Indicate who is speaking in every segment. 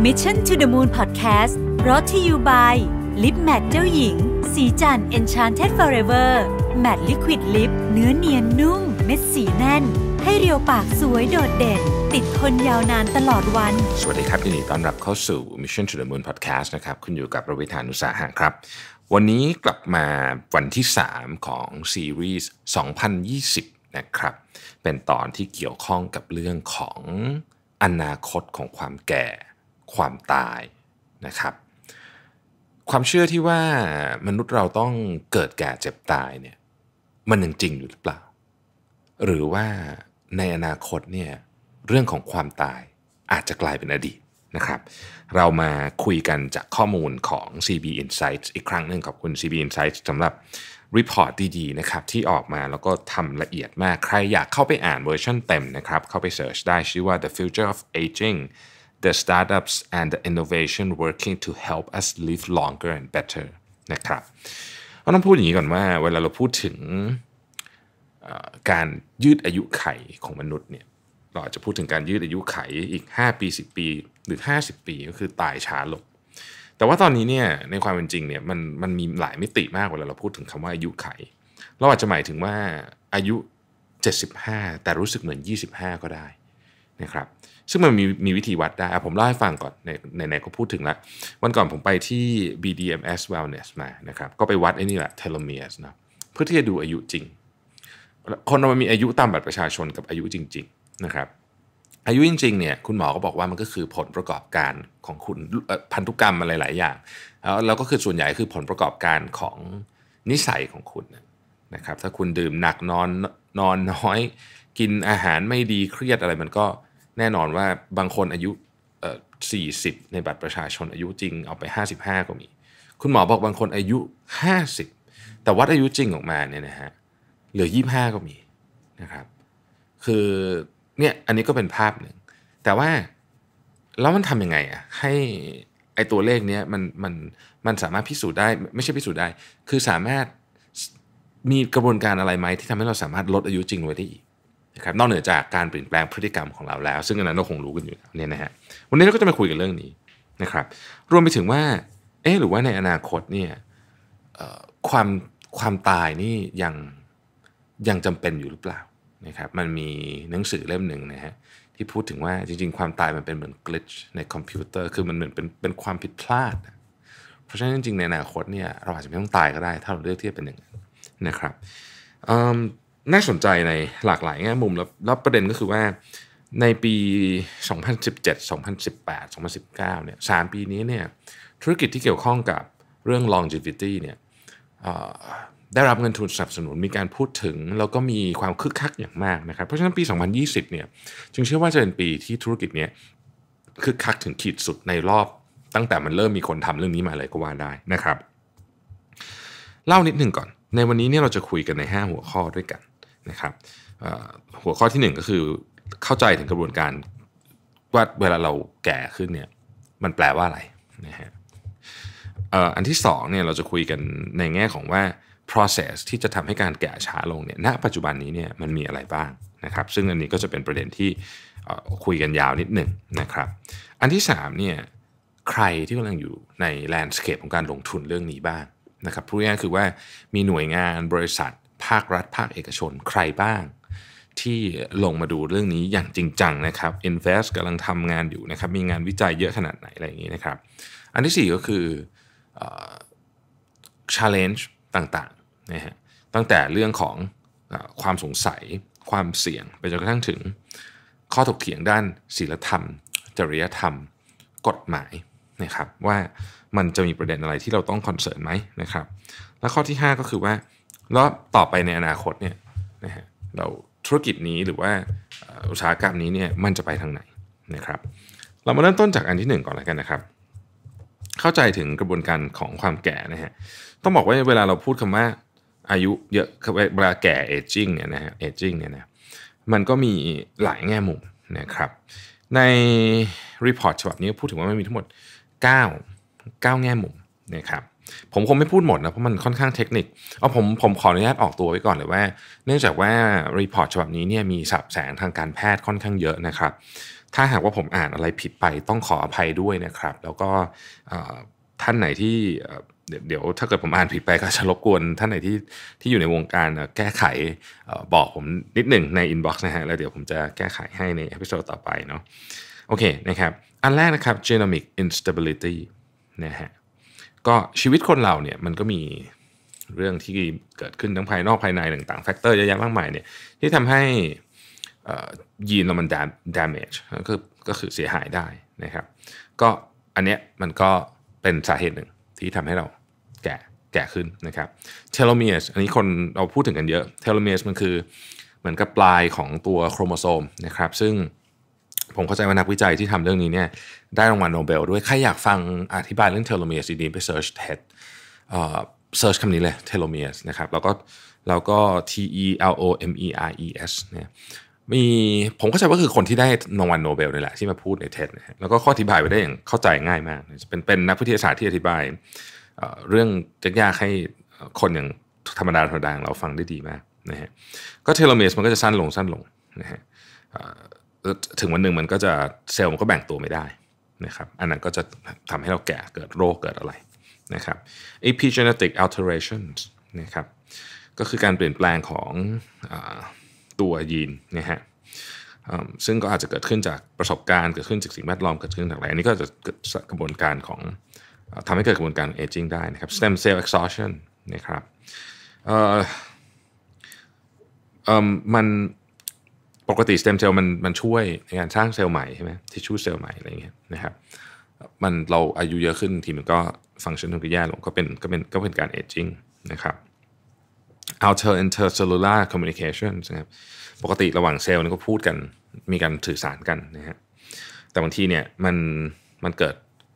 Speaker 1: Mission to the Moon Podcast รอที่ you by ลิปแมทเจ้าหญิง สีจัน Enchanted Forever Matte Liquid Lip เนื้อเนียนนุ่มเม็ดสีแน่น ให้เรียวปากสวยโดดเด่น ติดทนยาวนานตลอดวัน สวัสดีครับยินดีต้อนรับเข้าสู่ Mission to the Moon Podcast นะครับคุณอยู่กับประวิธานอุสาหะครับ วันนี้กลับมาวันที่ 3 ของซีรีส์2020นะครับเป็นตอนที่เกี่ยวข้องกับเรื่องของอนาคตของความแก่ความตายนะครับความเชื่อที่ว่ามนุษย์เราต้องเกิดแก่เจ็บตายเนี่ยมันยังจริงอยู่หรือเปล่า หรือว่าในอนาคตเนี่ยเรื่องของความตายอาจจะกลายเป็นอดีตนะครับ เรามาคุยกันจากข้อมูลของ CB Insights อีกครั้งหนึ่งขอบคุณ CB Insights สำหรับรีพอร์ตดีๆนะครับที่ออกมาแล้วก็ทำละเอียดมากใครอยากเข้าไปอ่านเวอร์ชันเต็มนะครับ เข้าไปเสิร์ชได้ชื่อว่า The Future of Aging the startups and the innovation working to help us live longer and better นะครับราต้องพูดอย่างนี้ก่อนว่าเวลาเราพูดถึงการยืดอายุไขของมนุษย์เนี่ยเราอาจะพูดถึงการยืดอายุไขอีก 5ปี10 ปีหรือ 50 ปีก็คือตายช้าลง แต่ว่าตอนนี้เนี่ยในความเป็นจริงเนี่ยมันมันมีหลายมิติมากเวลาเราพูดถึงคำว่าอายุไข เราอาจจะหมายถึงว่าอายุ 75 แต่รู้สึกเหมือน25 ก็ได้นะครับซึ่งมันมีมีวิธีวัดได้ผมเล่าให้ฟังก่อนในในไหนก็พูดถึงละวันก่อนผมไปที่ BDMS Wellness มานะครับก็ไปวัดไอ้นี่แหละเทโลเมียสนะเพื่อที่จะดูอายุจริง คนเรามีอายุตามบัตรประชาชนกับอายุจริงๆนะครับอายุจริงๆเนี่ยคุณหมอก็บอกว่ามันก็คือผลประกอบการของคุณพันธุกรรมอะไรหลายอย่างแล้วก็คือส่วนใหญ่คือผลประกอบการของนิสัยของคุณนะครับถ้าคุณดื่มหนักนอนนอนน้อย กินอาหารไม่ดีเครียดอะไรมันก็แน่นอนว่าบางคนอายุสี่สิบในบัตรประชาชนอายุจริงเอาไป55ก็มี คุณหมอบอกบางคนอายุ 50 แต่วัดอายุจริงออกมาเนี่ยนะฮะเหลือ 25 ก็มีนะครับ คือเนี่ยอันนี้ก็เป็นภาพหนึ่งแต่ว่า แล้วมันทำยังไงอ่ะให้ไอตัวเลขเนี้ยมันมันมันสามารถพิสูจน์ได้ ไม่ใช่พิสูจน์ได้ คือสามารถมีกระบวนการอะไรไหมที่ทำให้เราสามารถลดอายุจริงไว้ได้อีกนะครับนอกเหนือจากการเปลี่ยนแปลงพฤติกรรมของเราแล้วซึ่งอันนั้นเราคงรู้กันอยู่แล้วเนี่ยนะฮะวันนี้เราก็จะมาคุยกันเรื่องนี้นะครับ รวมไปถึงว่าเออหรือว่าในอนาคตเนี่ยความความตายนี่ยังยังจำเป็นอยู่หรือเปล่านะครับมันมีหนังสือเล่มหนึ่งนะฮะที่พูดถึงว่าจริง ๆ ความตายมันเป็นเหมือนกลิชในคอมพิวเตอร์ คือมันเหมือนเป็นเป็นความผิดพลาด เพราะฉะนั้นจริงๆในอนาคตเนี่ยเราอาจจะไม่ต้องตายก็ได้ ถ้าเราเลือกที่จะเป็นอย่างนั้นนะครับน่าสนใจในหลากหลายแง่มุมแล้วประเด็นก็คือว่าในปี 2017 2018 2019 เนี่ยสามปีนี้เนี่ยธุรกิจที่เกี่ยวข้องกับเรื่อง longevity เนี่ยได้รับเงินทุนสนับสนุนมีการพูดถึงแล้วก็มีความคึกคักอย่างมากนะครับ เพราะฉะนั้นปี 2020 เนี่ยจึงเชื่อว่าจะเป็นปีที่ธุรกิจนี้คึกคักถึงขีดสุดในรอบ ตั้งแต่มันเริ่มมีคนทำเรื่องนี้มาเลยก็ว่าได้นะครับเล่านิดหนึ่งก่อนในวันนี้เนี่ยเราจะคุยกันใน 5 หัวข้อด้วยกันนะครับหัวข้อที่ 1 ก็คือเข้าใจถึงกระบวนการ ว่าเวลาเราแก่ขึ้นเนี่ยมันแปลว่าอะไรนะฮะอันที่2เนี่ยเราจะคุยกันในแง่ของว่า process ที่จะทำให้การแก่ช้าลงเนี่ยณปัจจุบันนี้เนี่ยมันมีอะไรบ้างนะครับซึ่งอันนี้ก็จะเป็นประเด็นที่คุยกันยาวนิดหนึ่งนะครับอันที่3เนี่ยใครที่กำลังอยู่ในแลนด์สเคปของการลงทุนเรื่องนี้บ้างนะครับพูดง่ายๆคือว่ามีหน่วยงานบริษัทาครัฐ ภาคเอกชนใครบ้าง ที่ลงมาดูเรื่องนี้อย่างจริงจังนะครับ Invest กำลังทำงานอยู่นะครับมีงานวิจัยเยอะขนาดไหนอะไรอย่างนี้นะครับอันที่ 4 ก็คือ challenge ต่างๆนะฮะตั้งแต่เรื่องของความสงสัยความเสี่ยงไปจนกระทั่งถึง ข้อถกเถียงด้าน ศีลธรรม จริยธรรม กฎหมายนะครับว่ามันจะมีประเด็นอะไรที่เราต้องคอนเซิร์นไหมนะครับและข้อที่ 5 ก็คือว่าแล้วต่อไปในอนาคตเนี่ยนะฮะเราธุรกิจนี้หรือว่าอุตสาหกรรมนี้เนี่ยมันจะไปทางไหนนะครับ เรามาเริ่มต้นจากอันที่ 1 ก่อนแล้วกันนะครับ เข้าใจถึงกระบวนการของความแก่นะฮะต้องบอกว่าเวลาเราพูดคำว่าอายุเยอะเวลาแก่เอจิ้งเนี่ยนะฮะเอจจิ้งเนี่ยนะมันก็มีหลายแง่มุมนะครับ ในรีพอร์ตฉบับนี้พูดถึงว่ามันมีทั้งหมด 9 9 แง่มุมนะครับผมคงไม่พูดหมดนะเพราะมันค่อนข้างเทคนิคเอาผมผมขออนุญาตออกตัวไว้ก่อนเลยว่า เนื่องจากว่ารีพอร์ตฉบับนี้เนี่ยมีสับแสงทางการแพทย์ค่อนข้างเยอะนะครับ ถ้าหากว่าผมอ่านอะไรผิดไปต้องขออภัยด้วยนะครับ แล้วก็ท่านไหนที่เดี๋ยวถ้าเกิดผมอ่านผิดไปก็จะรบกวน ท่านไหนที่ที่อยู่ในวงการแก้ไขบอกผมนิดหนึ่งในอินบ็อกซ์นะฮะ แล้วเดี๋ยวผมจะแก้ไขให้ในเอพิโซดต่อไปเนาะโอเคนะครับอันแรกนะครับ genomic instability นะฮะก็ชีวิตคนเราเนี่ยมันก็มีเรื่องที่เกิดขึ้นทั้งภายนอกภายในต่างๆแฟกเตอร์เยอะแยะมากมายเนี่ยที่ทำให้ยีนเรามันด damage ก็ก็คือเสียหายได้นะครับ ก็อันเนี้ยมันก็เป็นสาเหตุหนึ่งที่ทำให้เราแก่แก่ขึ้นนะครับเทโลเมียสอันนี้คนเราพูดถึงกันเยอะเทโลเมียสมันคือเหมือนกับปลายของตัวโครโมโซมนะครับซึ่งผมเข้าใจว่านักวิจัยที่ทำเรื่องนี้เนี่ยได้รางวัลโนเบล ด้วยใครอยากฟังอธิบายเรื่องเทโลเมียสดีไปเซิร์ชเท็ดเซิร์ชคำนี้เลยเทโลเมียสนะครับแล้วก็แล้วก็ T E L O M E R E S เนี่ยมีผมเข้าใจว่าคือคนที่ได้รางวัลโนเบลนี่แหละที่มาพูดในเท็ดแล้วก็ข้ออธิบายไปได้อย่างเข้าใจง่ายมาก เป็นเป็นนักวิทยาศาสตร์ที่อธิบาย เรื่องยากๆให้คนอย่างธรรมดาธรรมดาเราฟังได้ดีมากนะฮะก็เทโลเมียสมันก็จะสั้นลงสั้นลงนะฮะถึงวันหนึ่งมันก็จะเซลล์มันก็แบ่งตัวไม่ได้นะครับอันนั้นก็จะทำให้เราแก่เกิดโรคเกิดอะไรนะครับ epigenetic alterations นะครับก็คือการเปลี่ยนแปลงของอตัวยีนนะฮะซึ่งก็อาจจะเกิดขึ้นจากประสบการณ์ เกิดขึ้นจากสิ่งแวดล้อมเกิดขึ้นจากอะไรอันนี้ก็จะเกิดกระบวนการของทำให้เกิดกระบวนการเอจิ้งได้นะครับ stem cell exhaustion นะครับมันปกติสเต็มเซลล์มันมันช่วยในการสร้างเซลล์ใหม่ใช่ไหมทิชชู่เซลล์ใหม่อะไรเงี้ยนะครับมันเราอายุเยอะขึ้นทีมันก็ฟังก์ชันมันก็แย่ลงก็เป็นก็เป็นก็เป็นการเอจจิ้งนะครับ outer intercellular communication นะครับปกติระหว่างเซลล์นี่ก็พูดกันมีการสื่อสารกันนะฮะแต่บางทีเนี่ยมันมันเกิด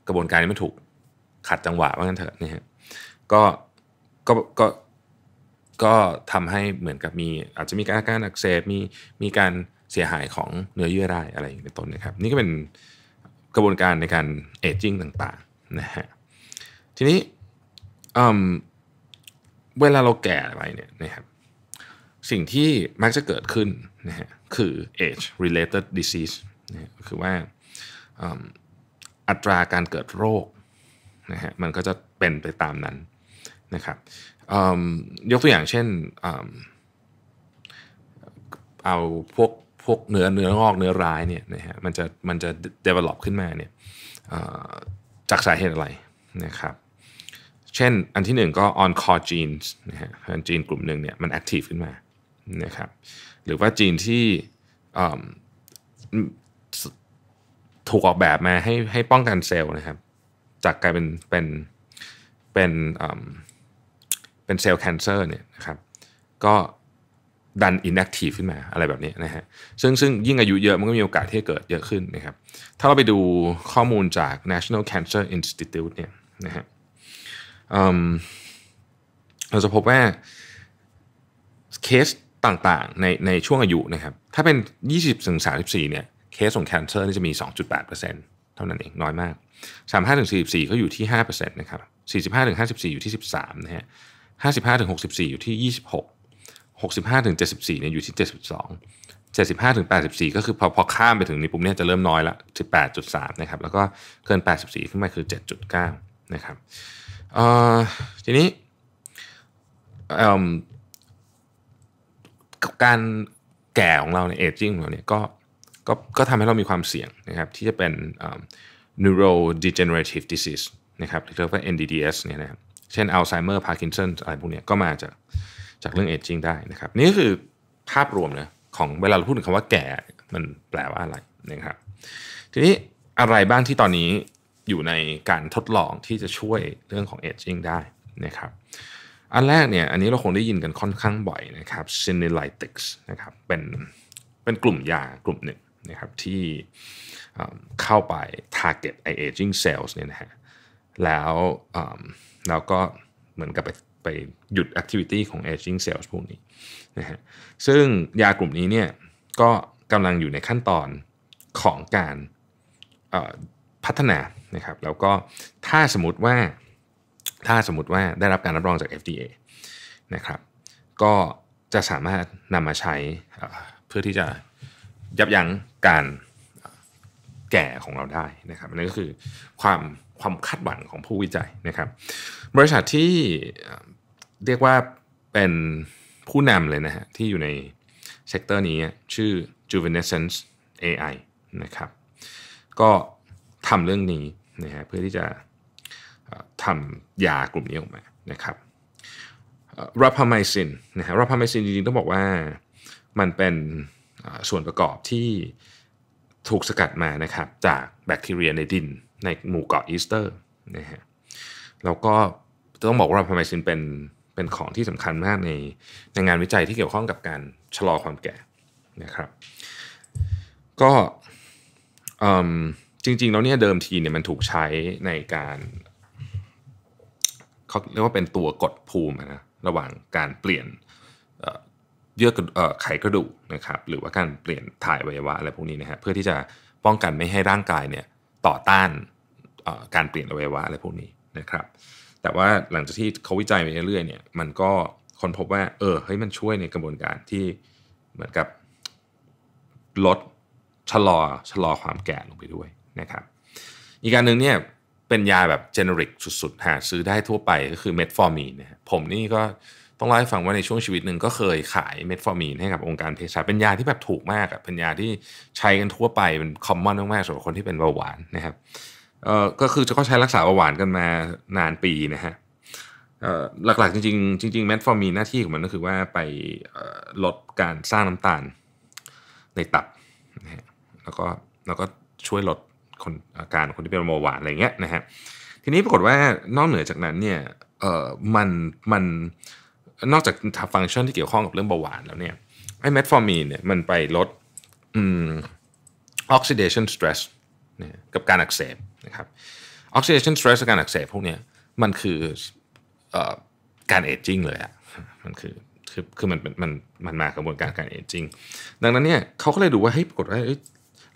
Speaker 1: กระบวนการนี้ไม่ถูกขัดจังหวะว่างั้นเถอะนะฮะก็ก็ก็ก็ทำให้เหมือนกับมี อาจจะมีอาการอักเสบมีมีการเสียหายของเนื้อเยื่อได้อะไรอย่างเป็นต้นนะครับนี่ก็เป็นกระบวนการในการเอจจิ้งต่างๆนะฮะทีนี้เวลาเราแก่ไปเนี่ยนะครับสิ่งที่มักจะเกิดขึ้นนะฮะคือ age related disease นะคือว่าอัตราการเกิดโรคนะฮะมันก็จะเป็นไปตามนั้นนะครับยกตัวอย่างเช่นเอาพวกพวกเนื้อเนื้องอกเนื้อร้ายเนี่ยนะฮะมันจะมันจะ develop ขึ้นมาเนี่ยจากสาเหตุอะไรนะครับ เช่นอันที่หนึ่งก็ on core genes นะฮะกจีนกลุ่มหนึ่งเนี่ยมัน active ขึ้นมานะครับหรือว่าจีนที่ถูกออกแบบมาให้ให้ป้องกันเซลล์นะครับจากกลายเป็นเป็นเป็นเป็นเซลล์แคนเซอร์เนี่ยนะครับก็ดันอินแอคทีฟขึ้นมาอะไรแบบนี้นะฮะซึ่งซึ่งยิ่งอายุเยอะ มันก็มีโอกาสที่จะเกิดเยอะขึ้นนะครับถ้าเราไปดูข้อมูลจาก National Cancer Institute เนี่ยนะฮะเราจะพบว่าเคสต่างๆในในช่วงอายุนะครับถ้าเป็น 20ถึง34 เนี่ยเคสของแคนเซอร์นี่จะมี 2.8%เท่านั้นเอง น้อยมาก 35 44 ก็อยู่ที่ 5%นะครับ 45 54 อยู่ที่ 13 นะฮะ55ถึง64 อยู่ที่ 26 65ถึง74เนี่ยอยู่ที่ 72 75ถึง84 ก็คือพอพอข้ามไปถึงนี้ปุ๊บเนี่ยจะเริ่มน้อยละ18.3นะครับแล้วก็เกิน 84 ขึ้นไปคือ 7.9นะครับทีนี้การแก่ของเราในเอจิ้งของเราเนี่ยก็ก็ก็ทำให้เรามีความเสี่ยงนะครับที่จะเป็น neurodegenerative disease นะครับเรียกว่า NDDS เนี่ยนะครับช่นอัลไซเมอร์พาร์กินสันอะไรพวกนี้ก็มาจากจากเรื่องเอจจิ้งได้นะครับ นี่คือภาพรวมนะของเวลาเราพูดถึงคำว่าแก่มันแปลว่าอะไรนะครับทีนี้อะไรบ้างที่ตอนนี้อยู่ในการทดลองที่จะช่วยเรื่องของเอจจิ้งได้นะครับ อันแรกเนี่ย อันนี้เราคงได้ยินกันค่อนข้างบ่อยนะครับ s i n e l y t i c s นะครับเป็นเป็นกลุ่มยากลุ่มหนึ่งนะครับที่เข้าไป target aging เซลล์เนี่ยนะฮะแล้วแล้วก็เหมือนกับไปไปหยุดแอคทิวิตี้ของ aging เซ l ล s พวกนี้นะฮะซึ่งยากลุ่มนี้เนี่ยก็กำลังอยู่ในขั้นตอนของการพัฒนานะครับ แล้วก็ถ้าสมมติว่าถ้าสมมติว่าได้รับการรับรองจาก FDA นะครับ ก็จะสามารถนำมาใช้เพื่อที่จะยับยั้งการแก่ของเราได้นะครับนั่นก็คือความความคาดหวังของผู้วิจัยนะครับบริษัทที่เรียกว่าเป็นผู้นำเลยนะฮะที่อยู่ในเซกเตอร์นี้ ชื่อ Juvenescence AI นะครับก็ทำเรื่องนี้นะฮะเพื่อที่จะทำยากลุ่มนี้ออกมานะครับรัพพไมซินนะฮะรับพไมซินจริงๆต้องบอกว่ามันเป็นส่วนประกอบที่ถูกสกัดมานะครับจากแบคทีเรียในดินในหมู่เกาะอีสเตอร์นะฮะแล้วก็ต้องบอกว่าพาราไมซินเป็นเป็นของที่สำคัญมากในในงานวิจัยที่เกี่ยวข้องกับการชะลอความแก่นะครับก็จริงๆแล้วเนี่ยเดิมทีเนี่ยมันถูกใช้ในการเขาเรียกว่าเป็นตัวกดภูมินะระหว่างการเปลี่ยนเยื่อไขกระดูกนะครับหรือว่าการเปลี่ยนถ่ายวัยวะอะไรพวกนี้นะฮะเพื่อที่จะป้องกันไม่ให้ร่างกายเนี่ยต่อต้านการเปลี่ยนอวัยวะอะไรพวกนี้นะครับ แต่ว่าหลังจากที่เขาวิจัยไปเรื่อยๆเนี่ยมันก็ค้นพบว่าเออเฮ้ยมันช่วยในกระบวนการที่เหมือนกับ ลดชะลอชะลอความแก่ลงไปด้วยนะครับ อีกการหนึ่งเนี่ยเป็นยาแบบเจเนริกสุดๆหาซื้อได้ทั่วไปก็คือเมทฟอร์มีนนะผมนี่ก็ต้องเล่าให้ฟังว่าในช่วงชีวิตหนึ่งก็เคยขายเมทฟอร์มีนให้กับองค์การเภสัชเป็นยาที่แบบถูกมากอะเป็นยาที่ใช้กันทั่วไปเป็นคอมมอนมาก ๆสำหรับคนที่เป็นเบาหวานนะครับเอ่อก็คือจะก็ใช้รักษาเบาหวานกันมานานปีนะฮะ หลักๆจริงๆจริงๆเมทฟอร์มีนหน้าที่ของมันก็คือว่าไปลดการสร้างน้ำตาลในตับนะฮะ แล้วก็แล้วก็ช่วยลดคนอาการคนที่เป็นเบาหวานอะไรเงี้ยนะฮะ ทีนี้ปรากฏว่านอกเหนือจากนั้นเนี่ยเอ่อมันมันนอกจากฟังก์ชันที่เกี่ยวข้องกับเรื่องเบาหวานแล้วเนี่ยไอ้เมทฟอร์มีนเนี่ยมันไปลดออกซิเดชันสเตรสกับการอักเสบนะครับออกซิเดชันสเตรสกับการอักเสบพวกนี้มันคืออการเอจจิ้งเลยอะมันคือคือคือมันมันมันมากระบวนการการเอจจิ้งดังนั้นเนี่ยเขาก็เลยดูว่าเฮ้ยปรากฏว่า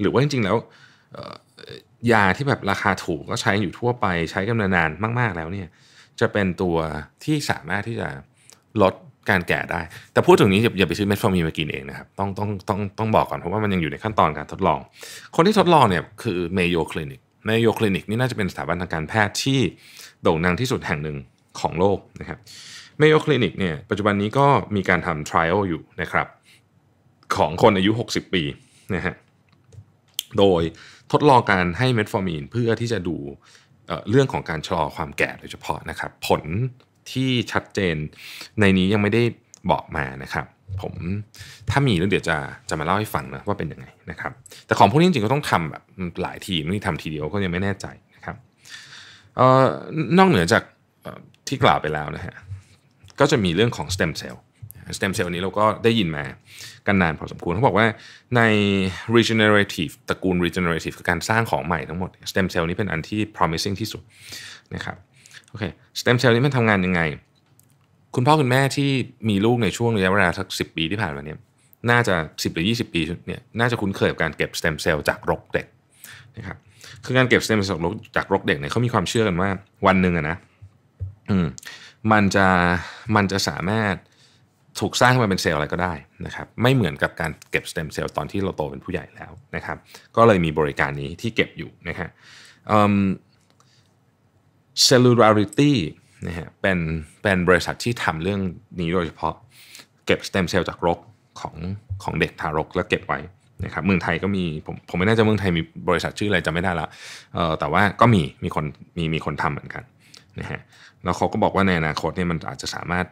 Speaker 1: หรือว่าจริง ๆ แล้ว ยาที่แบบราคาถูกก็ใช้อยู่ทั่วไปใช้กันนานๆมากๆแล้วเนี่ยจะเป็นตัวที่สามารถที่จะลดการแก่ได้ แต่พูดถึงนี้อย่าไปซื้อเม็ดฟอร์มีนมากินเองนะครับ ต้องต้องต้อง ต้องบอกก่อนเพราะว่ามันยังอยู่ในขั้นตอนการทดลอง คนที่ทดลองเนี่ยคือเมโยคลินิก เมโยคลินิกนี่น่าจะเป็นสถาบันทางการแพทย์ที่โด่งดังที่สุดแห่งหนึ่งของโลกนะครับ เมโยคลินิกเนี่ยปัจจุบันนี้ก็มีการทำทริโออยู่นะครับของคนอายุ 60 ปีนะฮะ โดยทดลองการให้เมทฟอร์มีนเพื่อที่จะดูเรื่องของการชะลอความแก่โดยเฉพาะนะครับ ผลที่ชัดเจนในนี้ยังไม่ได้บอกมานะครับ ผมถ้ามีแล้วเดี๋ยวจะจะมาเล่าให้ฟังนะว่าเป็นยังไงนะครับ แต่ของพวกนี้จริงๆก็ต้องทำแบบหลายที ไม่ได้ทำทีเดียวก็ยังไม่แน่ใจนะครับออนอกเหนือจากที่กล่าวไปแล้วนะฮะก็จะมีเรื่องของสเต็มเซลล์สเต็มเซลล์นี้เราก็ได้ยินมากันนานพอสมควรเขาบอกว่าใน regenerative ตระกูล regenerative คือการสร้างของใหม่ทั้งหมดสเต็มเซลล์นี้เป็นอันที่ promising ที่สุดนะครับโอเคสเต็มเซลล์นี้มันทำงานยังไง คุณพ่อคุณแม่ที่มีลูกในช่วงระยะเวลาสักสิปีที่ผ่านมาเนี่ยน่าจะ 10หรือ20 ปีเนี่ยน่าจะคุ้นเคยกับการเก็บสเต็มเซลล์จากรกเด็กนะครับ คือการเก็บสเต็มเซลล์จากรกเด็กเนี่ยเขามีความเชื่อกันว่าวันหนึ่งอะนะ อืม มันจะมันจะสามารถถูกสร้างขึ้นมาเป็นเซลล์อะไรก็ได้นะครับ ไม่เหมือนกับการเก็บสเต็มเซลล์ตอนที่เราโตเป็นผู้ใหญ่แล้วนะครับ ก็เลยมีบริการนี้ที่เก็บอยู่นะฮะ Cellularity นะฮะเป็นเป็นบริษัทที่ทำเรื่องนี้โดยเฉพาะเก็บสเต็มเซลล์จากรกของของเด็กทารกแล้วเก็บไว้นะครับเมืองไทยก็มีผมผมไม่แน่ใจเมืองไทยมีบริษัทชื่ออะไรจำไม่ได้ละเออแต่ว่าก็มีมีคนมีมีคนทำเหมือนกันนะฮะแล้วเขาก็บอกว่าในอนาคตเนี่ยมันอาจจะสามารถ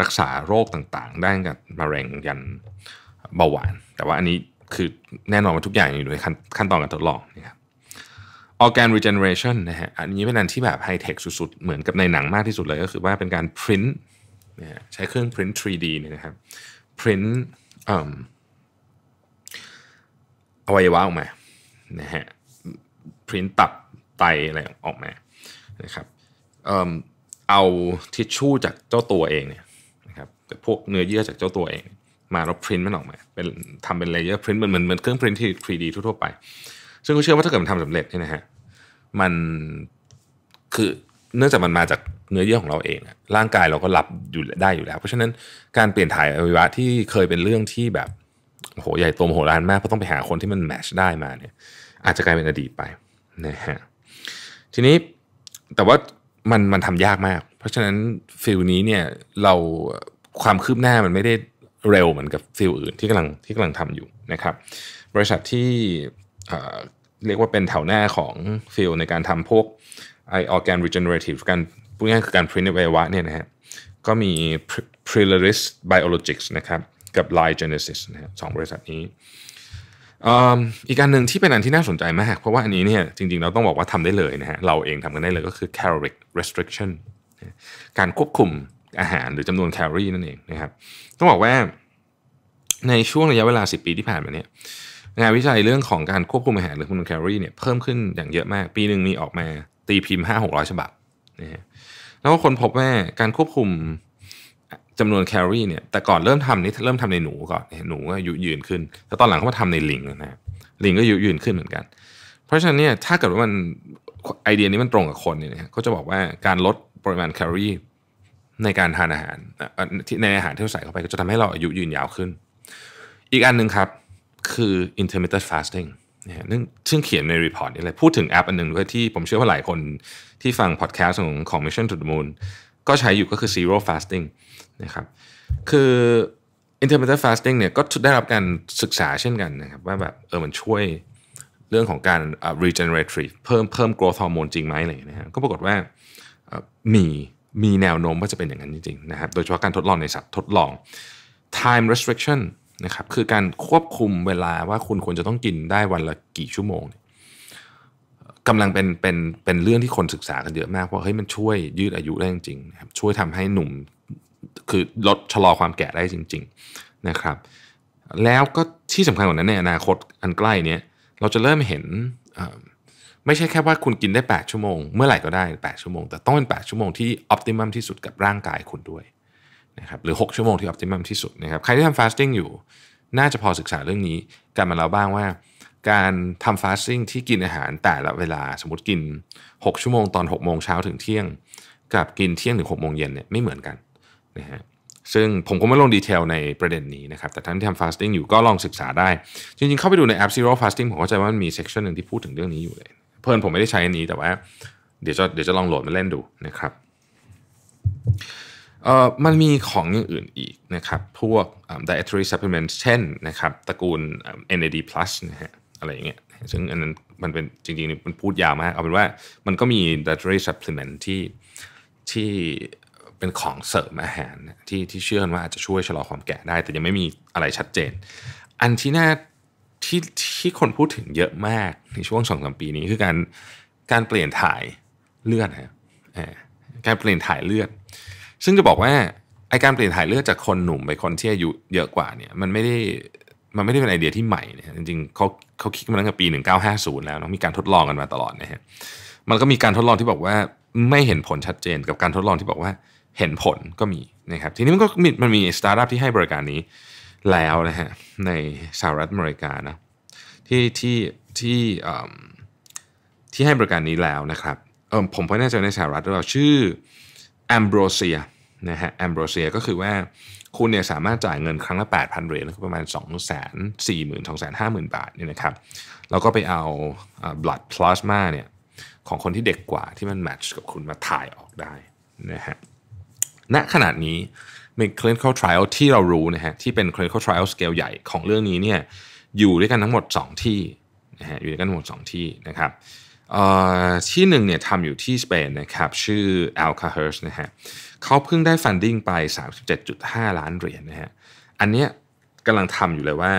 Speaker 1: รักษาโรคต่างๆได้กับมะเร็งยันเบาหวาน แต่ว่าอันนี้คือแน่นอนว่าทุกอย่างอยู่ในขั้นตอนการทดลองนะครับ organ regeneration นะฮะอันนี้เป็นอันที่แบบไฮเทคสุดๆ เหมือนกับในหนังมากที่สุดเลย ก็คือว่าเป็นการ print นะฮะใช้เครื่อง print 3D นี่นะครับ print อวัยวะออกมา นะฮะ print ตับไต อะไรออกมา นะครับ เอาทิชชู่จากเจ้าตัวเองเนี่ยนะครับพวกเนื้อเยื่อจากเจ้าตัวเองมาแล้วพิมพ์มันออกมาเป็นทำเป็นเลเยอร์พิมพ์เหมือนเหมือนเครื่องพิมพ์ 3D ทั่วไป ซึ่งเขาเชื่อว่าถ้าเกิดมันทำสำเร็จเนี่ยนะฮะมันคือเนื่องจากมันมาจากเนื้อเยื่อของเราเอง ร่างกายเราก็รับอยู่ได้อยู่แล้ว เพราะฉะนั้นการเปลี่ยนถ่ายอวัยวะที่เคยเป็นเรื่องที่แบบโหใหญ่โตมโหลานมากเพราะต้องไปหาคนที่มันแมชได้มาเนี่ยอาจจะกลายเป็นอดีตไปนะฮะทีนี้แต่ว่ามันมันทำยากมาก เพราะฉะนั้นฟิลนี้เนี่ยเราความคืบหน้ามันไม่ได้เร็วเหมือนกับฟิลอื่นที่กำลังที่กำลังทำอยู่นะครับ บริษัทที่เรียกว่าเป็นแถวหน้าของฟิลในการทำพวกไอออร์แกนรีเจนเนอเรทีฟการพูดง่ายคือการพริ้นอวัยวะเนี่ยนะฮะก็มี p r i l a r i s Biologics นะครับกับ Line Genesis นะฮะสองบริษัทนี้ อีกการหนึ่งที่เป็นอันที่น่าสนใจมาก เพราะว่าอันนี้เนี่ยจริงๆเราต้องบอกว่าทำได้เลยนะฮะเราเองทำกันได้เลยก็คือ caloric restriction การควบคุมอาหารหรือจำนวนแคลอรี่นั่นเองนะครับต้องบอกว่าในช่วงระยะเวลา 10 ปีที่ผ่านมาเนี่ยงานวิจัยเรื่องของการควบคุมอาหารหรือคุณแคลอรี่เนี่ยเพิ่มขึ้นอย่างเยอะมาก ปีหนึ่งมีออกมา ตีพิมพ์ห้าหกร้อยฉบับนะฮะแล้วคนพบว่าการควบคุมจำนวนแคลอรี่เนี่ยแต่ก่อนเริ่มทำนี่เริ่มทำในหนูก่อนหนูก็อยุยืนขึ้นแล้วตอนหลังเขามาทำในลิงนะฮะลิงก็อยุยืนขึ้นเหมือนกัน เพราะฉะนั้นเนี่ยถ้าเกิดว่ามันไอเดียนี้มันตรงกับคนเนี่ยเขาจะบอกว่าการลดปริมาณแคลอรี่ในการทานอาหาร ในอาหารที่เราใส่เข้าไปก็จะทำให้เราอายุยืนยาวขึ้น อีกอันหนึ่งครับคือ intermittent fasting นี่ซึ่งเขียนในรีพอร์ตนี่เลยพูดถึงแอปอันหนึ่งด้วยที่ผมเชื่อว่าหลายคนที่ฟังพอดแคสต์ของของ Mission to the Moon ก็ใช้อยู่ก็คือ zero fasting นะครับ คือ intermittent fasting เนี่ยก็ได้รับการศึกษาเช่นกันนะครับว่าแบบเออมันช่วยเรื่องของการ regenerative เพิ่มเพิ่ม growth hormone จริงไหมอะไรนะฮะ ก็ปรากฏว่ามีมีแนวโน้มว่าจะเป็นอย่างนั้นจริงๆนะครับ โดยเฉพาะการทดลองในสัตว์ทดลอง time restriction นะครับคือการควบคุมเวลาว่าคุณควรจะต้องกินได้วันละกี่ชั่วโมงกำลังเป็นเป็นเป็นเรื่องที่คนศึกษากันเยอะมากเพราะเฮ้ยมันช่วยยืดอายุได้จริงๆครับช่วยทำให้หนุ่มคือลดชะลอความแก่ได้จริงๆนะครับแล้วก็ที่สำคัญกว่านั้นในอนาคตอันใกล้เนี้ยเราจะเริ่มเห็นไม่ใช่แค่ว่าคุณกินได้ 8 ชั่วโมง เมื่อไหร่ก็ได้ 8 ชั่วโมงแต่ต้องเป็น 8ชั่วโมงที่ออพติมัมที่สุดกับร่างกายคุณด้วยนะครับหรือ 6 ชั่วโมงที่ออพติมัมที่สุดนะครับใครที่ทำฟาสติ้งอยู่น่าจะพอศึกษาเรื่องนี้กันมาแล้วบ้างว่า การทำฟาสติ้งที่กินอาหารแต่ละเวลาสมมติกิน 6 ชั่วโมงตอน 6 โมงเช้าถึงเที่ยง กับกินเที่ยงถึง6โมงเย็นเนี่ยไม่เหมือนกันนะฮะซึ่งผมก็ไม่ลงดีเทลในประเด็นนี้นะครับ แต่ท่านที่ทำฟาสติ้งอยู่ก็ลองศึกษาได้ จริงๆเข้าไปดูในแอป Zero Fasting ผมเข้าใจว่ามันมีเซกชันหนึ่งที่พูดถึงเรื่องนี้อยู่เลย เพื่อนผมไม่ได้ใช้อันนี้แต่ว่า เดี๋ยวจะเดี๋ยวจะลองโหลดมาเล่นดูนะครับมันมีของอย่างอื่นอีกนะครับ พวก dietary supplements เช่นนะครับตระกูล NAD+ plus นะฮะอะไรอย่างเงี้ยซึ่งอันนั้นมันเป็นจริงๆ มันพูดยาวมากเอาเป็นว่ามันก็มี dietary supplement ที่ที่เป็นของเสริมอาหาร ที่ที่เชื่อกันว่าอาจจะช่วยชะลอความแก่ได้ แต่ยังไม่มีอะไรชัดเจน อันที่น่าที่ที่คนพูดถึงเยอะมากในช่วงสองสามปีนี้คือการการเปลี่ยนถ่ายเลือดฮะการเปลี่ยนถ่ายเลือดซึ่งจะบอกว่าไอการเปลี่ยนถ่ายเลือดจากคนหนุ่มไปคนที่อายุเยอะกว่าเนี่ย มันไม่ได้มันไม่ได้เป็นไอเดีย ที่ใหม่นะจริงๆเขาเขาคิดมาตั้งแต่ปี 1950 แล้วนะมีการทดลองกันมาตลอดนะฮะมันก็มีการทดลองที่บอกว่า ไม่เห็นผลชัดเจนกับการทดลองที่บอกว่าเห็นผลก็มีนะครับทีนี้มันก็มันมีสตาร์ทอัพที่ให้บริการนี้แล้วนะฮะในสหรัฐอเมริกานะที่ที่ที่ที่ให้บริการนี้แล้วนะครับเออผมไม่แน่ใจในสหรัฐหรือเปล่าชื่อแอมโบรเซียนะฮะแอมโบรเซียก็คือว่าคุณเนี่ยสามารถจ่ายเงินครั้งละ 8,000เหรียญก็ประมาณ 2 4 0 0 0 0 2 5 0 0 0 บาทเนี่ยนะครับแล้วก็ไปเอา blood plasma เนี่ยของคนที่เด็กกว่าที่มันแมทช์กับคุณมาถ่ายออกได้นะฮะณขนาดนี้มี clinical trial ที่เรารู้นะฮะที่เป็น clinical trial scale ใหญ่ของเรื่องนี้เนี่ยอยู่ด้วยกันทั้งหมด 2 ที่นะฮะอยู่ด้วยกันทั้งหมด 2 ที่นะครับที่หนึ่งเนี่ยทำอยู่ที่สเปนนะครับชื่อ a l c a h e r s นะฮะเขาเพิ่งได้ฟันดิ้งไป 37.5 ล้านเหรียญนนะฮะอันเนี้ยกำลังทำอยู่เลยว่า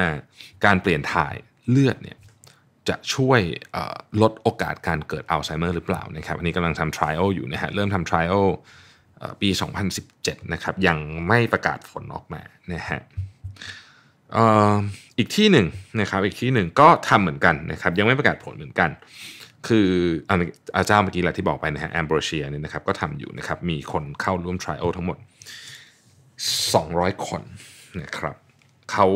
Speaker 1: การเปลี่ยนถ่ายเลือดเนี่ยจะช่วยลดโอกาสการเกิดอัลไซเมอร์หรือเปล่านะครับอันนี้กำลังทำทริออยู่นะฮะเริ่มทำทริอัปี 2017นะครับยังไม่ประกาศผลออกมานะฮะอีกที่หนึ่งนะครับอีกที่หนึ่งก็ทำเหมือนกันนะครับยังไม่ประกาศผลเหมือนกันคืออาจารย์เมื่อกี้แหละที่บอกไปนะฮะแอมโบรเชียเนี่ยนะครับก็ทำอยู่นะครับมีคนเข้าร่วมทริโอทั้งหมด 200 คนนะครับเขา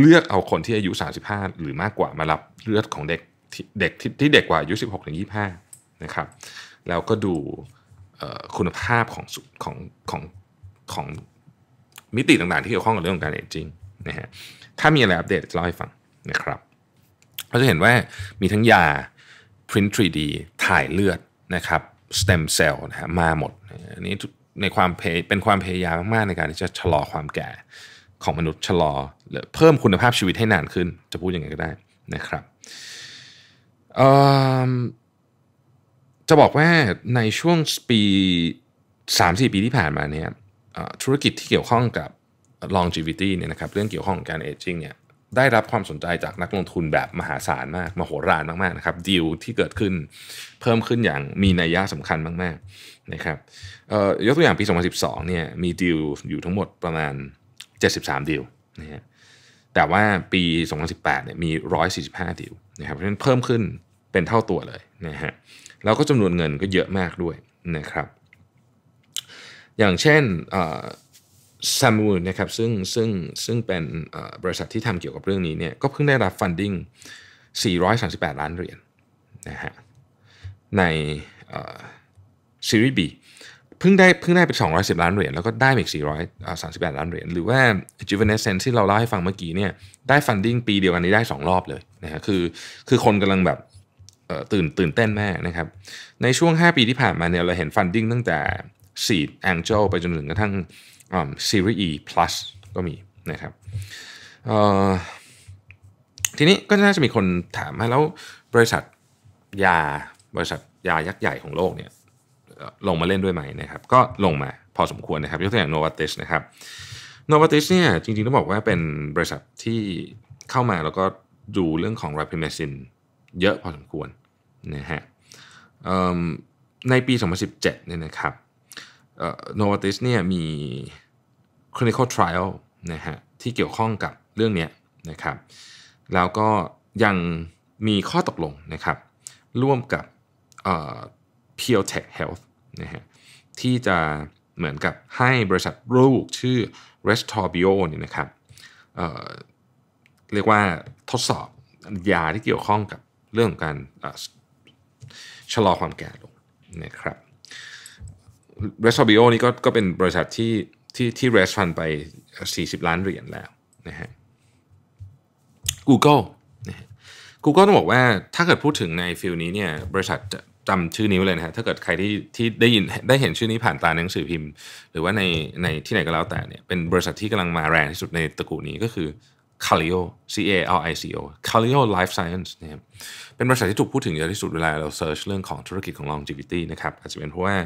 Speaker 1: เลือกเอาคนที่อายุ 35 หรือมากกว่ามารับเลือดของเด็กเด็กที่เด็กกว่า อายุ 16 ถึง 25นะครับแล้วก็ดูคุณภาพของของของของมิติต่างๆ ที่เกี่ยวข้องกับเรื่องของการเอจจิ้งนะฮะถ้ามีอะไรอัปเดตจะเล่าให้ฟังนะครับเราจะเห็นว่ามีทั้งยาพิมพ์ 3D ถ่ายเลือดนะครับสเต็มเซลล์นะฮะมาหมดอันนี้ในความเป็นความพยายามมากๆ ในการที่จะชะลอความแก่ของมนุษย์ชะลอเพิ่มคุณภาพชีวิตให้นานขึ้น จะพูดยังไงก็ได้นะครับจะบอกว่าในช่วงปี 3-4 ปีที่ผ่านมาเนี่ยธุรกิจที่เกี่ยวข้องกับ longevity เนี่ยนะครับเรื่องเกี่ยวข้องกับการ aging เนี่ยได้รับความสนใจจากนักลงทุนแบบมหาศาลมากมโหฬารมากๆนะครับดีลที่เกิดขึ้นเพิ่มขึ้นอย่างมีนัยยะสำคัญมากๆนะครับยกตัวอย่างปี 2012เนี่ยมีดีลอยู่ทั้งหมดประมาณ 73ดีลนะฮะแต่ว่าปี 2018เนี่ยมี 145ดีลนะครับเพราะฉะนั้นเพิ่มขึ้นเป็นเท่าตัวเลยนะฮะแล้วก็จำนวนเงินก็เยอะมากด้วยนะครับอย่างเช่นซัมมูนนะครับซึ่งซึ่งซึ่งเป็นบริษัทที่ทำเกี่ยวกับเรื่องนี้เนี่ยก็เพิ่งได้รับฟันดิ้ง438 ล้านเหรียญนนะฮะในซีรีส์บีเพิ่งได้เพิ่งได้ไป210 ล้านเหรียญแล้วก็ได้อีก 438 ล้านเหรียญหรือว่า j u v e n e s c e n ที่เราเล่าให้ฟังเมื่อกี้เนี่ยได้ฟันดิ้งปีเดียวกันนี้ได้ 2 รอบเลยนะฮะคือคือคนกำลังแบบตื่นตื่นเต้นแม่นะครับ ในช่วง 5 ปีที่ผ่านมาเนี่ยเราเห็นฟันดิ้งตั้งแต่ Seed Angel ไปจนถึงกระทั่งซีรีส์ E plus ก็มีนะครับทีนี้ก็น่าจะมีคนถามให้แล้วบริษัทยาบริษัทยายักษ์ใหญ่ของโลกเนี่ยลงมาเล่นด้วยไหมนะครับ ก็ลงมาพอสมควรนะครับยกตัวอย่างโนวัติสนะครับโนวัติสเนี่ยจริงๆต้องบอกว่าเป็นบริษัทที่เข้ามาแล้วก็ดูเรื่องของร a p i m a c i n เยอะพอสมควรนะฮะในปี 2017เนี่ยนะครับโนวาติสเนี่ยมี clinical trial นะฮะที่เกี่ยวข้องกับเรื่องนี้นะครับแล้วก็ยังมีข้อตกลงนะครับ ร่วมกับ p พี e Tech Health นะฮะที่จะเหมือนกับให้บริษัทลูกชื่อ Restorbio เนี่ยนะครับเเรียกว่าทดสอบยาที่เกี่ยวข้องกับเรื่องการชะลอความแก่ลงนะครับ r e s o r b i o นี่ก็ก็เป็นบริษัทที่ที่ที่เรสฟันไป40 ล้านเหรียญแล้วนะฮะ Google นะฮะกูเกิลต้องบอกว่าถ้าเกิดพูดถึงในฟิลนี้เนี่ยบริษัทจำชื่อนี้ไว้เลยนะฮะถ้าเกิดใครที่ที่ได้ยินได้เห็นชื่อนี้ผ่านตาหนังสือพิมพ์ หรือว่าในในที่ไหนก็แล้วแต่เนี่ยเป็นบริษัทที่กำลังมาแรงที่สุดในตระกูลนี้ก็คือ Calio C A L I C O Calio Life Science นะครับเป็นบริษัทที่ถูกพูดถึงเยอะที่สุดเวลาเราเซิร์ชเรื่องของธุรกิจของ longevity นะครับอาจจะเป็นเพราะว่า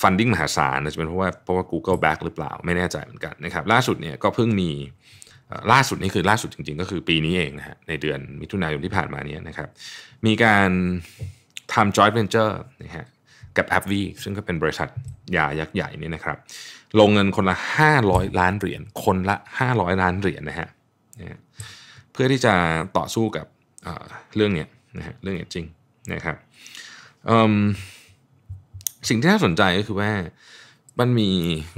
Speaker 1: ฟันดิ้งมหาศาลจะเป็นเพราะว่าเพราะว่า Google Back หรือเปล่าไม่แน่ใจเหมือนกันนะครับล่าสุดเนี่ยก็เพิ่งมีล่าสุดนี่คือล่าสุดจริงๆ ก็คือปีนี้เองนะฮะในเดือนมิถุนายนที่ผ่านมานี้นะครับ มีการทำ joint venture นะฮะกับ a p v ซึ่งก็เป็นบริษัทยายักษ์ใหญ่นี่นะครับ ลงเงินคนละ 500 ล้านเหรียญ คนละ 500 ล้านเหรียญนะฮะเพื่อที่จะต่อสู้กับเรื่องเนี้ยนะฮะเรื่องเยจริงนะครับสิ่งที่น่าสนใจก็คือว่ามันมี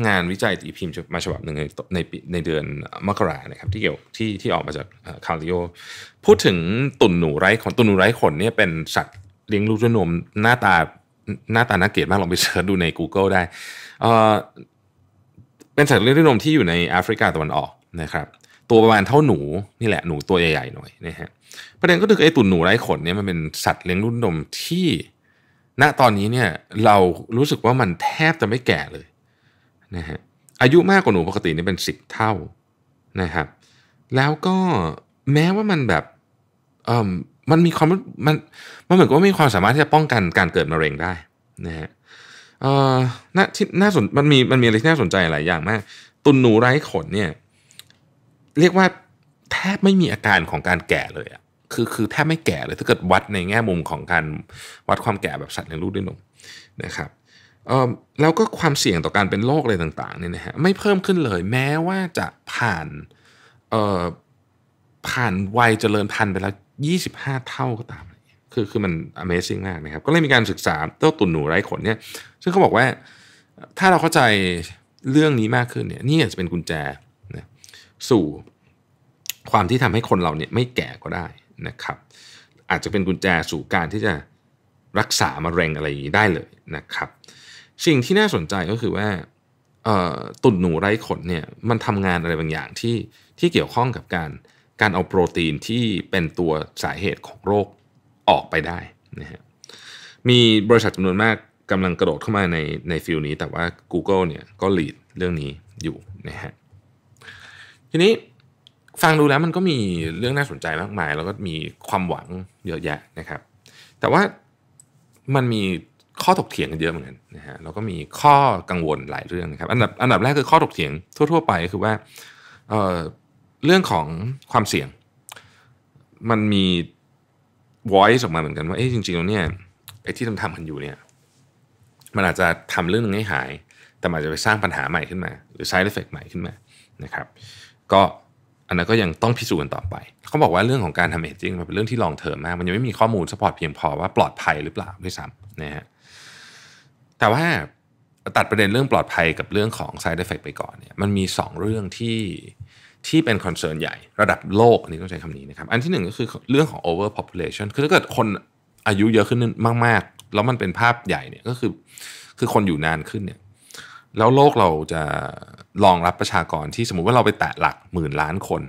Speaker 1: งานวิจัยตีพิมพ์มาฉบับหนึ่งในในในเดือนมกรานะครับที่เกี่ยวที่ที่ออกมาจากคาริโอพูดถึงตุ่นหนูไร้ขนตุ่นหนูไร้ขนเนี่ยเป็นสัตว์เลี้ยงลูกด้วยนม หน้าตาหน้าตาน่าเกลียดมากลองไปเสิร์ชดูใน Google ได้เออเป็นสัตว์เลี้ยงด้วยนมที่อยู่ในแอฟริกาตะวันออกนะครับ ตัวประมาณเท่าหนูนี่แหละหนูตัวใหญ่ๆหน่อยนะฮะประเด็นก็คือไอ้ตุ่นหนูไร้ขนเนี่ยมันเป็นสัตว์เลี้ยงลูกด้วยนมที่ณตอนนี้เนี่ยเรารู้สึกว่ามันแทบจะไม่แก่เลยนะฮะอายุมากกว่าหนูปกตินี่เป็นสิบเท่านะครับ แล้วก็แม้ว่ามันแบบเออมันมีความมันมันเหมือนกับว่ามีความสามารถที่จะป้องกันการเกิดมะเร็งได้นะฮะเออน่าที่น่าสนมันมีมันมีอะไรที่น่าสนใจหลายอย่างมาก ตุนหนูไร้ขนเนี่ยเรียกว่าแทบไม่มีอาการของการแก่เลยอะคือคือแทบไม่แก่เลยถ้าเกิดวัดในแง่มุมของการ วัดความแก่แบบสัตว์เลี้ยงลูกด้วยนมนะครับแล้วก็ความเสี่ยงต่อการเป็นโรคอะไรต่างๆเนี่ยนะฮะไม่เพิ่มขึ้นเลย แม้ว่าจะผ่านผ่านวัยเจริญพันธุ์ไปแล้ว 25 เท่าก็ตาม คือคือมัน Amazing มากนะครับ ก็เลยมีการศึกษาเต้าตุ่นหนูไร้ขนเนี่ยซึ่งเขาบอกว่าถ้าเราเข้าใจเรื่องนี้มากขึ้นเนี่ยนี่อาจจะเป็นกุญแจนะสู่ความที่ทำให้คนเราเนี่ยไม่แก่ก็ได้นะครับอาจจะเป็นกุญแจสู่การที่จะรักษามะเร็งอะไรอย่างนี้ได้เลยนะครับสิ่งที่น่าสนใจก็คือว่าตุ่นหนูไร้ขนเนี่ยมันทำงานอะไรบางอย่างที่ที่เกี่ยวข้องกับการการเอาโปรตีนที่เป็นตัวสาเหตุของโรคออกไปได้นะฮะมีบริษัทจำนวนมากกำลังกระโดดเข้ามาในในฟิลนี้ แต่ว่า Google เนี่ยก็ลีดเรื่องนี้อยู่นะฮะทีนี้ฟังดูแล้วมันก็มีเรื่องน่าสนใจมากมาย แล้วก็มีความหวังเยอะแยะนะครับ แต่ว่ามันมีข้อถกเถียงกันเยอะเหมือนกันนะฮะแล้วก็มีข้อกังวลหลายเรื่องนะครับอันดับอันดับแรกคือข้อถกเถียงทั่ว ๆ ไปคือว่าเเรื่องของความเสี่ยง มันมี voice ออกมาเหมือนกันว่าเอ๊ะจริงๆแล้วเนี่ยไอ้ที่ทำทำกันอยู่เนี่ยมันอาจจะทำเรื่องนึงให้หาย แต่อาจจะไปสร้างปัญหาใหม่ขึ้นมา หรือ side effect ใหม่ขึ้นมานะครับ ก็อันนั้นก็ยังต้องพิสูจน์กันต่อไป เขาบอกว่าเรื่องของการทำเอจจิ้งมันเป็นเรื่องที่ลองเทอมมาก มันยังไม่มีข้อมูลสปอร์ตเพียงพอว่าปลอดภัยหรือเปล่าด้วยซ้ำนะฮะ แต่ว่าตัดประเด็นเรื่องปลอดภัยกับเรื่องของไซด์เอฟเฟกไปก่อนเนี่ย มันมี 2 เรื่องที่ที่เป็นคอนเซิร์นใหญ่ระดับโลกนี่ต้องใช้คำนี้นะครับ อันที่หนึ่งก็คือเรื่องของโออร์พ p o p u l a t i o n คือถ้าเกิดคนอายุเยอะขึ้นมากๆ แล้วมันเป็นภาพใหญ่เนี่ยก็คือคือคนอยู่นานขึ้นเนี่ยแล้วโลกเราจะรองรับประชากรที่สมมติว่าเราไปแตะหลักหมื่นล้านคน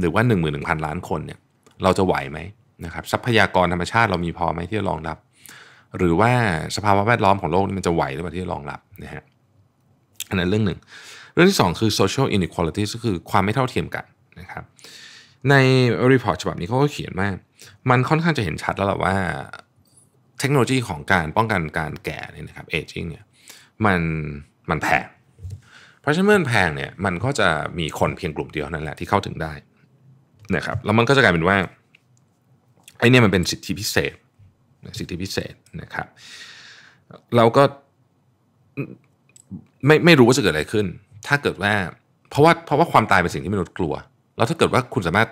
Speaker 1: หรือว่า1 1 0 0 0 ล้านคนเนี่ยเราจะไหวไหมนะครับ ทรัพยากรธรรมชาติเรามีพอไหมที่จะรองรับ หรือว่าสภาวะแวดล้อมของโลกนี่มันจะไหวหรือเปล่าที่จะรองรับนะฮะอันนั้นเรื่องหนึ่ง เรื่องที่ 2 คือ social inequality ก็คือความไม่เท่าเทียมกันนะครับ ในรีพอร์ตฉบับนี้เขาก็เขียนว่ามันค่อนข้างจะเห็นชัดแล้วแหละว่าเทคโนโลยีของการป้องกันการแก่เนี่ยนะครับเอจิ้งเนี่ยมันมันแพง เพราะฉะนั้นเมื่อแพงเนี่ยมันก็จะมีคนเพียงกลุ่มเดียวนั่นแหละที่เข้าถึงได้นะครับแล้วมันก็จะกลายเป็นว่าไอ้นี่มันเป็นสิทธิพิเศษ สิทธิพิเศษนะครับเราก็ไม่ไม่รู้ว่าจะเกิดอะไรขึ้น ถ้าเกิดว่าเพราะว่าเพราะว่าความตายเป็นสิ่งที่มนุษย์กลัว แล้วถ้าเกิดว่าคุณสามารถ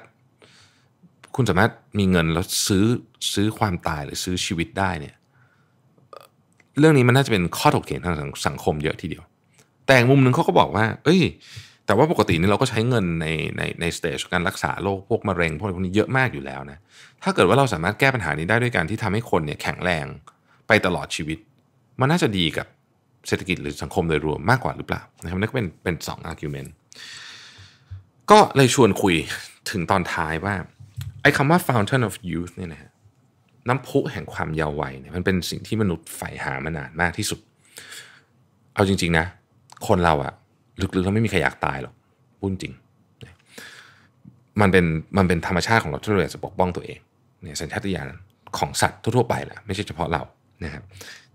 Speaker 1: คุณสามารถมีเงินแล้วซื้อซื้อความตายหรือซื้อชีวิตได้เนี่ยเรื่องนี้มันน่าจะเป็นข้อถกเถียงทางสังคมเยอะทีเดียว แต่มุมหนึ่งเขาก็บอกว่า เอ้ย แต่ว่าปกตินี่เราก็ใช้เงินในในในสเตจการรักษาโรคพวกมะเร็งพวกพวกนี้เยอะมากอยู่แล้วนะ ถ้าเกิดว่าเราสามารถแก้ปัญหานี้ได้ด้วยการที่ทำให้คนเนี่ยแข็งแรงไปตลอดชีวิต มันน่าจะดีกับเศรษฐกิจหรือสังคมโดยรวมมากกว่าหรือเปล่านะครับนั่นก็เป็นเป็นสองอาร์กิวเมนต์ก็เลยชวนคุยถึงตอนท้ายว่าไอ้คำว่า fountain of youth เนี่ยนะฮะน้ำพุแห่งความเยาว์วัยเนี่ยมันเป็นสิ่งที่มนุษย์ใฝ่หามานานมากที่สุด เอาจริงๆนะคนเราอะลึกๆเราไม่มีใครอยากตายหรอกพูดจริงมันเป็นมันเป็นธรรมชาติของเราที่เราอยากจะปกป้องตัวเองเนี่ยสัญชาตญาณของสัตว์ทั่วๆไปแหละไม่ใช่เฉพาะเรานะครับ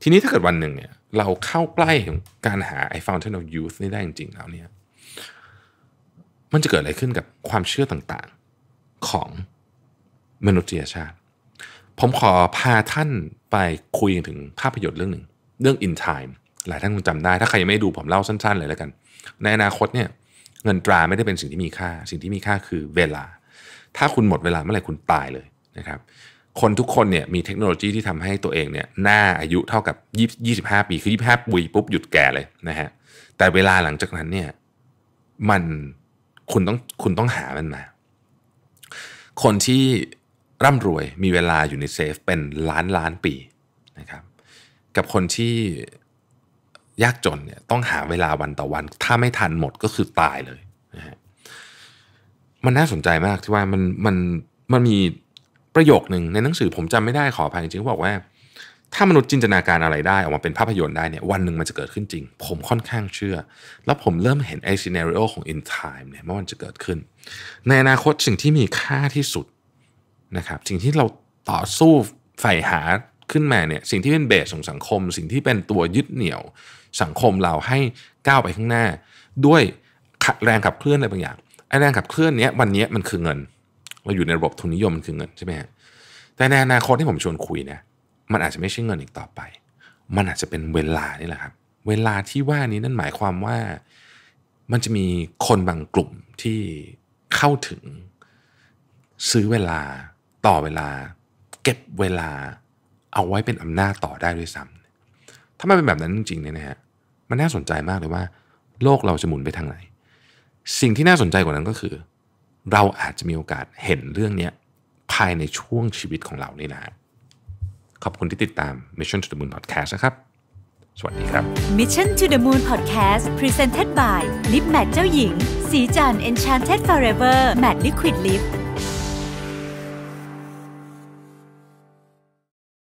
Speaker 1: ทีนี้ถ้าเกิดวันหนึ่งเนี่ยเราเข้าใกล้ของการหาไอ้ fountain of youth นี่ได้จริงๆแล้วเนี่ยมันจะเกิดอะไรขึ้นกับความเชื่อต่างๆของมนุษยชาติผมขอพาท่านไปคุยถึงภาพยนตร์เรื่องหนึ่ง เรื่อง In Time หลายท่านคงจำได้ ถ้าใครยังไม่ดูผมเล่าสั้น ๆ เลยแล้วกัน ในอนาคตเนี่ย เงินตราไม่ได้เป็นสิ่งที่มีค่า สิ่งที่มีค่าคือเวลา ถ้าคุณหมดเวลาเมื่อไหร่คุณตายเลยนะครับ คนทุกคนเนี่ยมีเทคโนโลยีที่ทำให้ตัวเองเนี่ย หน้าอายุเท่ากับ25ปี คือ25ปีปุ๊บหยุดแก่เลยนะฮะแต่เวลาหลังจากนั้นเนี่ยมันคุณต้องคุณต้องหามันมาคนที่ร่ำรวย มีเวลาอยู่ในเซฟ เป็นล้านล้านปีนะครับกับคนที่ยากจนเนี่ยต้องหาเวลาวันต่อวัน ถ้าไม่ทันหมดก็คือตายเลยนะฮะมันน่าสนใจมากที่ว่า มันมันมันมีประโยคหนึ่งในหนังสือผมจำไม่ได้ขออภัยจริงๆ บอกว่า ถ้ามนุษย์จินตนาการอะไรได้ออกมาเป็นภาพยนตร์ได้เนี่ยวันหนึ่งมันจะเกิดขึ้นจริง ผมค่อนข้างเชื่อ แล้วผมเริ่มเห็นไอซีเนรีโอของ In Time เนี่ยว่มันจะเกิดขึ้น ในอนาคตสิ่งที่มีค่าที่สุดนะครับสิ่งที่เราต่อสู้ใฝ่หาขึ้นมาเนี่ยสิ่งที่เป็นเบสของสังคม สิ่งที่เป็นตัวยึดเหนี่ยวสังคมเราให้ก้าวไปข้างหน้า ด้วยแรงขับเคลื่อนอะไรบางอย่างไอ้แรงขับเคลื่อนเนี้ยวันนี้มันคือเงินเราอยู่ในระบบทุนนิยมมันคือเงินใช่ไหมฮะแต่ในอนาคตที่ผมชวนคุยเนี่ยมันอาจจะไม่ใช่เงินอีกต่อไป มันอาจจะเป็นเวลานี่แหละครับเวลาที่ว่านี้นั่นหมายความว่า มันจะมีคนบางกลุ่มที่เข้าถึงซื้อเวลาต่อเวลาเก็บเวลาเอาไว้เป็นอำนาจต่อได้ด้วยซ้ำถ้ามันเป็นแบบนั้นจริงๆเนี่ยนะฮะมันน่าสนใจมากเลยว่า โลกเราจะหมุนไปทางไหน สิ่งที่น่าสนใจกว่านั้นก็คือ เราอาจจะมีโอกาสเห็นเรื่องนี้ภายในช่วงชีวิตของเรานี่นะขอบคุณที่ติดตาม Mission to the Moon Podcast นะครับ สวัสดีครับ Mission to the Moon Podcast Presented by Lip Matte เจ้าหญิงสีจัน Enchanted Forever Matte Liquid Lip